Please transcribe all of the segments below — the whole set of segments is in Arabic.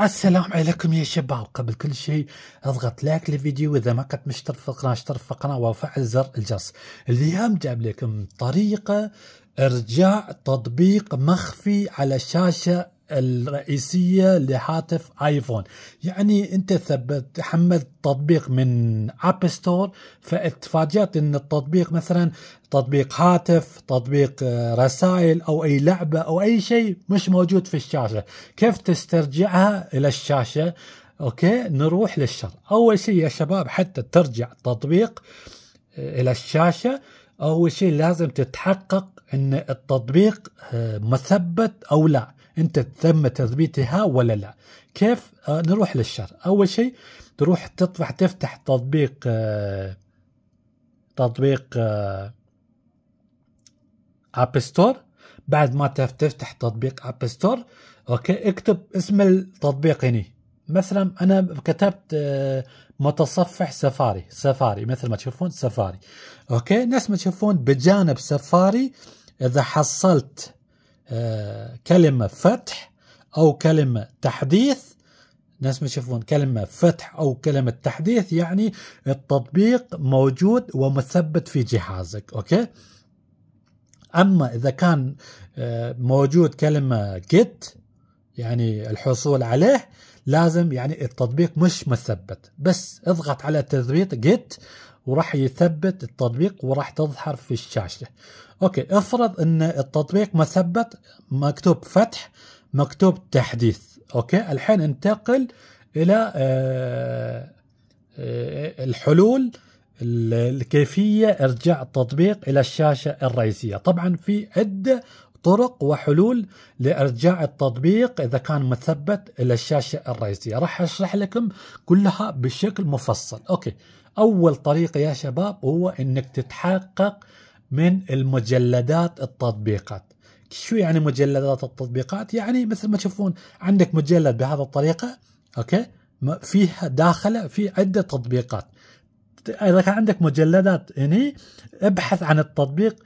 السلام عليكم يا شباب قبل كل شيء اضغط لايك للفيديو واذا ما كنت مشترك في القناه اشترك في القناه وفعل زر الجرس اليوم جاب لكم طريقه إرجاع تطبيق مخفي على الشاشة الرئيسية لهاتف ايفون يعني انت ثبت حمل تطبيق من اب ستور فاتفاجأت ان التطبيق مثلا تطبيق هاتف تطبيق آه، رسائل او اي لعبة او اي شيء مش موجود في الشاشة كيف تسترجعها الى الشاشة اوكي نروح للشر اول شيء يا شباب حتى ترجع التطبيق آه، الى الشاشة اول شيء لازم تتحقق ان التطبيق آه، مثبت او لا انت تم تثبيتها ولا لا كيف آه، نروح للشر اول شيء تروح تطفح تفتح تطبيق آه، تطبيق اب ستور بعد ما تفتح تطبيق اب ستور اوكي اكتب اسم التطبيق هنا مثلا انا كتبت آه، متصفح سفاري سفاري مثل ما تشوفون سفاري اوكي نفس ما تشوفون بجانب سفاري اذا حصلت آه، كلمه فتح او كلمه تحديث ناس ما تشوفون كلمه فتح او كلمه تحديث يعني التطبيق موجود ومثبت في جهازك اوكي اما اذا كان آه، موجود كلمه جيت يعني الحصول عليه لازم يعني التطبيق مش مثبت بس اضغط على تثبيت جيت وراح يثبت التطبيق وراح تظهر في الشاشة اوكي افرض ان التطبيق مثبت مكتوب فتح مكتوب تحديث اوكي الحين انتقل الى آه، آه، الحلول الكيفيه ارجاع التطبيق الى الشاشة الرئيسية طبعا في عدة طرق وحلول لارجاع التطبيق اذا كان مثبت الى الشاشه الرئيسيه راح اشرح لكم كلها بشكل مفصل اوكي اول طريقه يا شباب هو انك تتحقق من المجلدات التطبيقات شو يعني مجلدات التطبيقات يعني مثل ما تشوفون عندك مجلد بهذه الطريقه اوكي فيها داخله في عده تطبيقات اذا كان عندك مجلدات هني ابحث عن التطبيق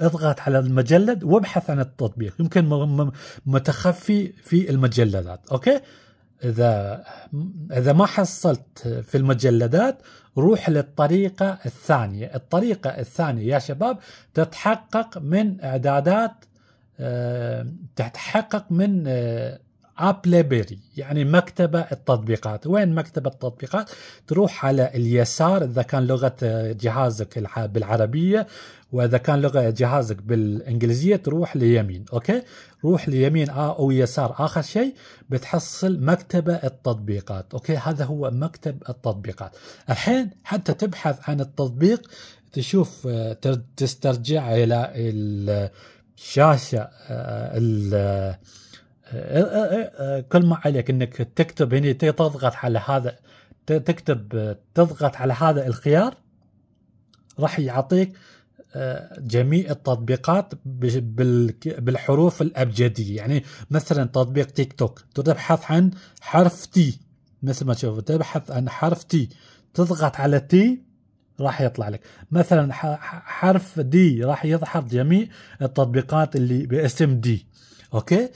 اضغط على المجلد وابحث عن التطبيق يمكن متخفي في المجلدات اوكي اذا اذا ما حصلت في المجلدات روح للطريقه الثانيه الطريقه الثانيه يا شباب تتحقق من اعدادات آه، تتحقق من آه، ليبري يعني مكتبة التطبيقات وين مكتبة التطبيقات تروح على اليسار إذا كان لغة جهازك بالعربية وإذا كان لغة جهازك بالإنجليزية تروح ليمين أوكي روح ليمين آه، أو يسار آخر شيء بتحصل مكتبة التطبيقات أوكي هذا هو مكتب التطبيقات الحين حتى تبحث عن التطبيق تشوف آه، تسترجع إلى الشاشة آه، أه، أه، أه، كل ما عليك انك تكتب هنا تضغط على هذا تكتب تضغط على هذا الخيار راح يعطيك جميع التطبيقات بالحروف الابجديه يعني مثلا تطبيق تيك توك تبحث عن حرف تي مثل ما تشوف تبحث عن حرف تي تضغط على تي راح يطلع لك مثلا حرف دي راح يظهر جميع التطبيقات اللي باسم دي اوكي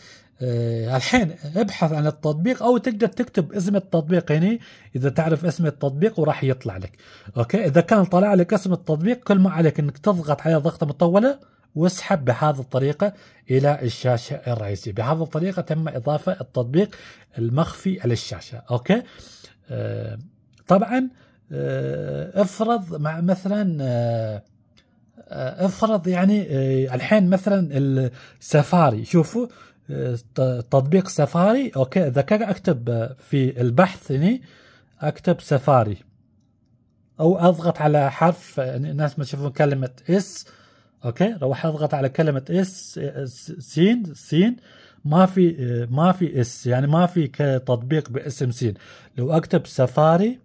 آه، الحين ابحث عن التطبيق او تقدر تكتب اسم التطبيق هنا يعني اذا تعرف اسم التطبيق وراح يطلع لك اوكي اذا كان طلع لك اسم التطبيق كل ما عليك انك تضغط عليه ضغطه مطوله واسحب بهذه الطريقه الى الشاشه الرئيسيه بهذه الطريقه تم اضافه التطبيق المخفي على الشاشه اوكي آه طبعا آه افرض مع مثلا آه آه، افرض يعني آه، الحين مثلا السفاري شوفوا آه، تطبيق سفاري اوكي اذا اكتب في البحث هنا اكتب سفاري او اضغط على حرف يعني الناس ما تشوفون كلمه اس اوكي روح اضغط على كلمه اس سين سين ما في ما في اس يعني ما في تطبيق باسم سين لو اكتب سفاري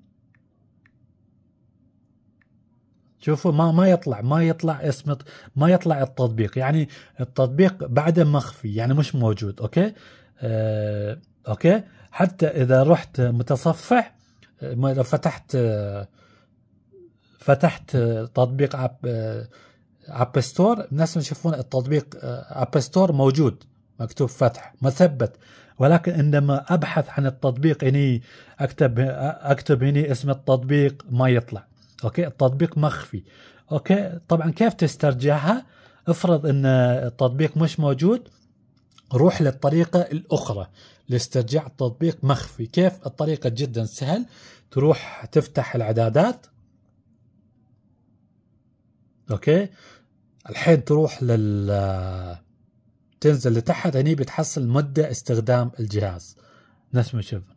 شوفوا ما ما يطلع ما يطلع اسم ما يطلع التطبيق يعني التطبيق بعده مخفي يعني مش موجود اوكي آه اوكي حتى اذا رحت متصفح لو آه، فتحت آه، فتحت آه، تطبيق اب اب ستور الناس يشوفون التطبيق اب ستور موجود مكتوب فتح مثبت ولكن عندما ابحث عن التطبيق اني اكتب اكتب هني اسم التطبيق ما يطلع اوكي التطبيق مخفي اوكي طبعا كيف تسترجعها افرض ان التطبيق مش موجود روح للطريقة الأخرى لاسترجاع التطبيق مخفي كيف الطريقة جدا سهل تروح تفتح الإعدادات أوكي الحين تروح لل تنزل لتحت هني بتحصل مدة استخدام الجهاز نفس ما شفنا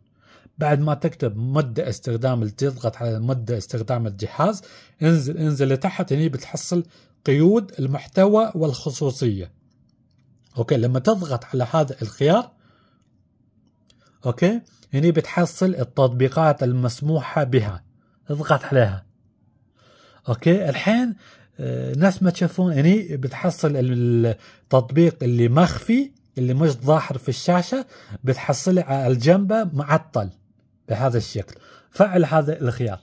بعد ما تكتب مدة استخدام تضغط على مدة استخدام الجهاز انزل انزل لتحت هني بتحصل قيود المحتوى والخصوصية اوكي لما تضغط على هذا الخيار اوكي هني بتحصل التطبيقات المسموحة بها اضغط عليها اوكي الحين آه، نفس ما تشوفون هني بتحصل التطبيق اللي مخفي اللي مش ظاهر في الشاشه بتحصله على الجنبه معطل بهذا الشكل فعل هذا الخيار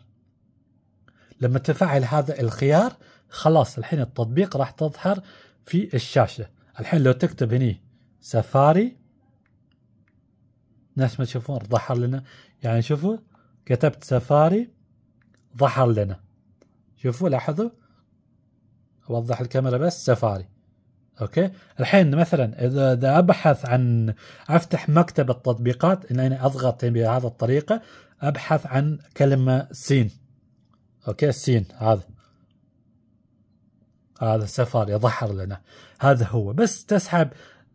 لما تفعل هذا الخيار خلاص الحين التطبيق راح تظهر في الشاشه الحين لو تكتب هني سفاري نفس ما تشوفون ظهر لنا يعني شوفوا كتبت سفاري ظهر لنا شوفوا لاحظوا اوضح الكاميرا بس سفاري اوكي الحين مثلا اذا ابحث عن افتح مكتب التطبيقات ان انا اضغط بهذه الطريقه ابحث عن كلمه سين اوكي سين هذا هذا سفاري ظهر لنا هذا هو بس تسحب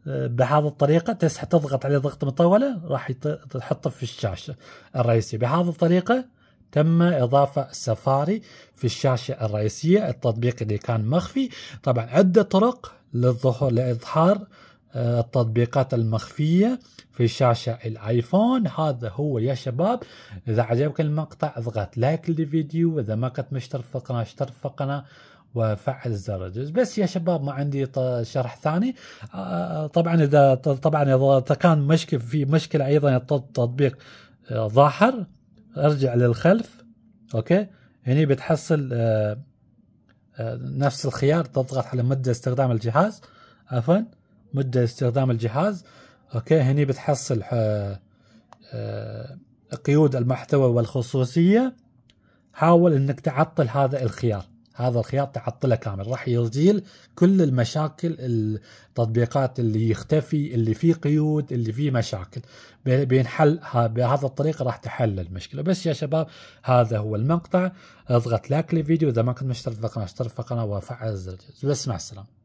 آه، بهذه الطريقه تسحب تضغط عليه ضغط مطوله راح تحطه في الشاشه الرئيسيه بهذه الطريقه تم إضافة سفاري في الشاشة الرئيسية التطبيق اللي كان مخفي طبعا عدة طرق للظهور لإظهار آه، التطبيقات المخفية في شاشة الآيفون هذا هو يا شباب إذا عجبك المقطع اضغط لايك للفيديو وإذا ما كنت مشترك في القناة اشترك في القناة وفعل الزر بس يا شباب ما عندي شرح ثاني آه، آه، طبعا اذا طبعا اذا كان مشكل في مشكله ايضا التطبيق ظاهر ارجع للخلف اوكي هني بتحصل نفس الخيار تضغط على مدة استخدام الجهاز عفوا مدة استخدام الجهاز اوكي هني بتحصل آه، آه، قيود المحتوى والخصوصية حاول انك تعطل هذا الخيار هذا الخيار تعطله كامل راح يزيل كل المشاكل التطبيقات اللي يختفي اللي فيه قيود اللي فيه مشاكل بينحل بهذا الطريقة راح تحل المشكلة بس يا شباب هذا هو المقطع اضغط لايك للفيديو اذا ما كنت مشترك في القناة اشترك في القناة وفعل الزر بس مع السلامة